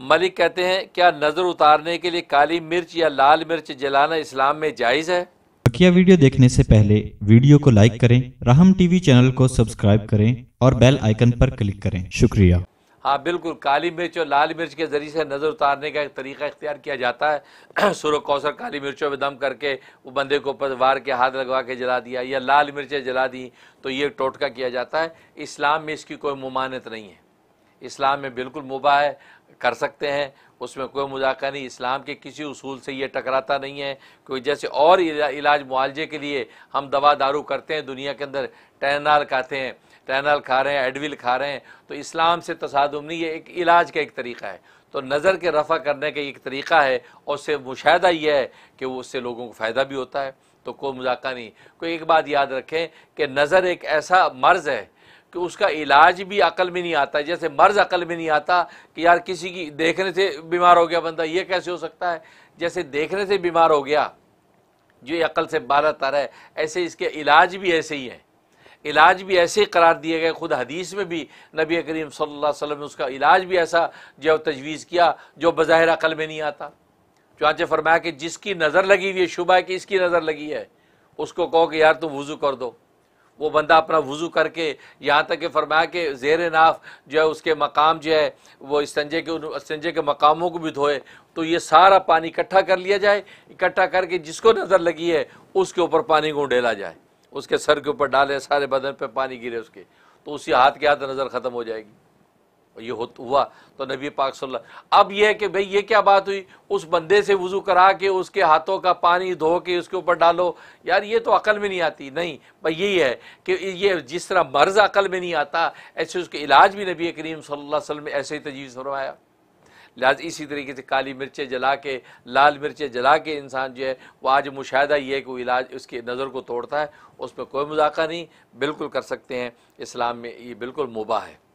मलिक कहते हैं क्या नज़र उतारने के लिए काली मिर्च या लाल मिर्च जलाना इस्लाम में जायज़ है बकिया वीडियो देखने से पहले वीडियो को लाइक करें राहम टीवी चैनल को सब्सक्राइब करें और बेल आइकन पर क्लिक करें शुक्रिया हाँ बिल्कुल काली मिर्च और लाल मिर्च के ज़रिए से नज़र उतारने का एक तरीका इख्तियार किया जाता है सुर कौसर काली मिर्चों में दम करके वो बंदे को ऊपर वार के हाथ लगवा के जला दिया या लाल मिर्चें जला दी तो ये टोटका किया जाता है इस्लाम में इसकी कोई ममानत नहीं है इस्लाम में बिल्कुल मुबा है कर सकते हैं उसमें कोई मुजाका नहीं इस्लाम के किसी उसूल से ये टकराता नहीं है कोई जैसे और इलाज मुआवजे के लिए हम दवा दारू करते हैं दुनिया के अंदर टैनाल खाते हैं टैनाल खा रहे हैं एडविल खा रहे हैं तो इस्लाम से तसादम नहीं ये एक इलाज का एक तरीका है तो नज़र के रफ़ा करने का एक तरीका है और उससे मुशाह यह है कि वो उससे लोगों को फ़ायदा भी होता है तो कोई मजाक नहीं कोई एक बात याद रखें कि नज़र एक ऐसा मर्ज़ है कि उसका इलाज भी अकल में नहीं आता जैसे मर्ज़ अकल में नहीं आता कि यार किसी की देखने से बीमार हो गया बंदा ये कैसे हो सकता है जैसे देखने से बीमार हो गया जो ये अकल से बारह रहा है ऐसे इसके इलाज भी ऐसे ही है इलाज भी ऐसे ही करार दिए गए खुद हदीस में भी नबी करीम सल्लल्लाहु अलैहि वसल्लम ने उसका इलाज भी ऐसा जो तजवीज़ किया जो बज़ाहिर अकल में नहीं आता चुनाचे फरमाया कि जिसकी नज़र लगी हुई है शुबा है कि इसकी नज़र लगी है उसको कहो कि यार तुम वज़ू कर दो वो बंदा अपना वज़ू करके यहाँ तक कि फरमाया कि जेर नाफ जो है उसके मकाम जो है वो इसंजे के इसंजे के मकामों को भी धोए तो ये सारा पानी इकट्ठा कर लिया जाए इकट्ठा करके जिसको नज़र लगी है उसके ऊपर पानी को उडेला जाए उसके सर के ऊपर डालें सारे बदन पर पानी गिरे उसके तो उसी हाथ के हाथ नज़र ख़त्म हो जाएगी ये हुआ तो नबी पाक सल्ला अब यह है कि भाई ये क्या बात हुई उस बंदे से वज़ू करा के उसके हाथों का पानी धो के उसके ऊपर डालो यार ये तो अकल में नहीं आती नहीं भाई यही है कि ये जिस तरह मर्ज़ अकल में नहीं आता ऐसे उसके इलाज भी नबी करीम सल्लल्लाहु अलैहि वसल्लम ऐसे ही तजवीज़ फरमाया लिहाजा इसी तरीके से काली मिर्चें जला के लाल मिर्चें जला के इंसान जो है वो आज मुशाह ये है कि इलाज उसकी नज़र को तोड़ता है उसमें कोई मजाक नहीं बिल्कुल कर सकते हैं इस्लाम में ये बिल्कुल मुबा है